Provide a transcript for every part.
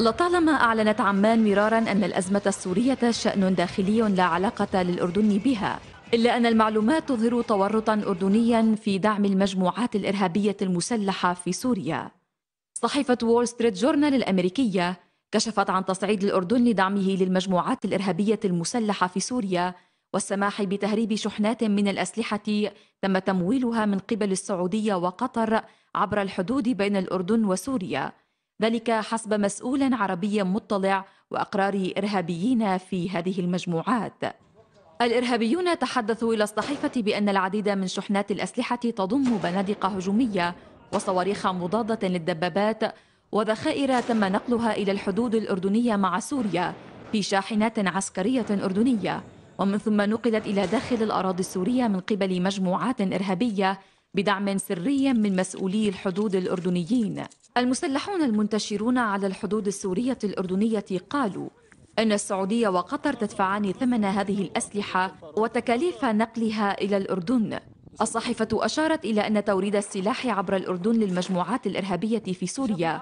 لطالما أعلنت عمان مرارا أن الأزمة السورية شأن داخلي لا علاقة للأردن بها إلا أن المعلومات تظهر تورطا أردنيا في دعم المجموعات الإرهابية المسلحة في سوريا صحيفة وول ستريت جورنال الأمريكية كشفت عن تصعيد الأردن لدعمه للمجموعات الإرهابية المسلحة في سوريا والسماح بتهريب شحنات من الأسلحة تم تمويلها من قبل السعودية وقطر عبر الحدود بين الأردن وسوريا ذلك حسب مسؤول عربي مطلع واقرار ارهابيين في هذه المجموعات الارهابيون تحدثوا الى الصحيفه بان العديد من شحنات الاسلحه تضم بنادق هجوميه وصواريخ مضاده للدبابات وذخائر تم نقلها الى الحدود الاردنيه مع سوريا في شاحنات عسكريه اردنيه ومن ثم نقلت الى داخل الاراضي السوريه من قبل مجموعات ارهابيه بدعم سري من مسؤولي الحدود الأردنيين المسلحون المنتشرون على الحدود السورية الأردنية قالوا أن السعودية وقطر تدفعان ثمن هذه الأسلحة وتكاليف نقلها إلى الأردن الصحيفة أشارت إلى أن توريد السلاح عبر الأردن للمجموعات الإرهابية في سوريا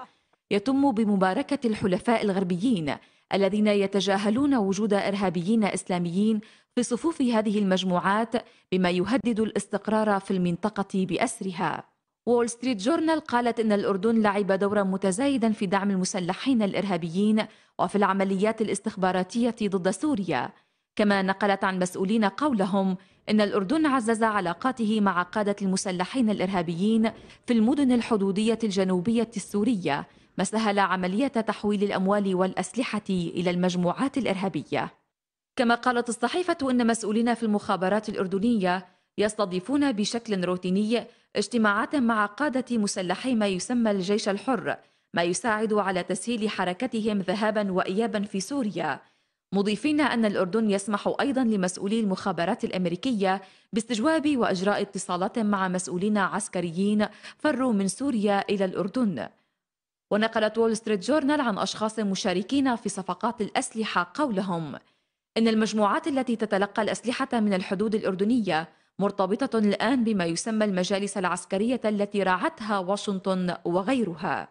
يتم بمباركة الحلفاء الغربيين الذين يتجاهلون وجود إرهابيين إسلاميين في صفوف هذه المجموعات بما يهدد الاستقرار في المنطقة بأسرها وول ستريت جورنال قالت إن الأردن لعب دورا متزايدا في دعم المسلحين الإرهابيين وفي العمليات الاستخباراتية ضد سوريا كما نقلت عن مسؤولين قولهم إن الأردن عزز علاقاته مع قادة المسلحين الإرهابيين في المدن الحدودية الجنوبية السورية ما سهل عملية تحويل الأموال والأسلحة إلى المجموعات الإرهابية كما قالت الصحيفة إن مسؤولين في المخابرات الأردنية يستضيفون بشكل روتيني اجتماعات مع قادة مسلحي ما يسمى الجيش الحر ما يساعد على تسهيل حركتهم ذهابا وإيابا في سوريا مضيفين أن الأردن يسمح أيضا لمسؤولي المخابرات الأمريكية باستجواب وإجراء اتصالات مع مسؤولين عسكريين فروا من سوريا إلى الأردن ونقلت وول ستريت جورنال عن أشخاص مشاركين في صفقات الأسلحة قولهم إن المجموعات التي تتلقى الأسلحة من الحدود الأردنية مرتبطة الآن بما يسمى المجالس العسكرية التي راعتها واشنطن وغيرها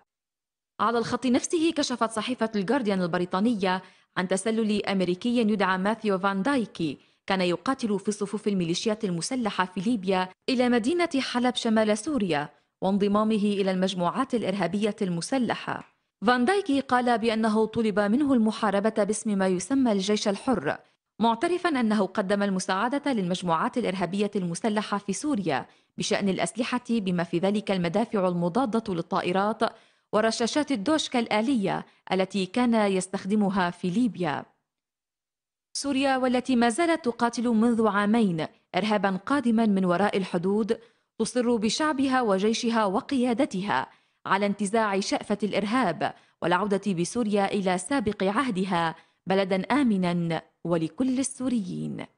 على الخط نفسه كشفت صحيفة الجارديان البريطانية عن تسلل أمريكي يدعى ماثيو فان دايكي كان يقاتل في صفوف الميليشيات المسلحة في ليبيا إلى مدينة حلب شمال سوريا وانضمامه إلى المجموعات الإرهابية المسلحة فان دايكي قال بأنه طلب منه المحاربة باسم ما يسمى الجيش الحر معترفا أنه قدم المساعدة للمجموعات الإرهابية المسلحة في سوريا بشأن الأسلحة بما في ذلك المدافع المضادة للطائرات ورشاشات الدوشكا الآلية التي كان يستخدمها في ليبيا. سوريا والتي ما زالت تقاتل منذ عامين إرهابا قادما من وراء الحدود تصر بشعبها وجيشها وقيادتها على انتزاع شأفة الإرهاب والعودة بسوريا إلى سابق عهدها بلدا آمنا ولكل السوريين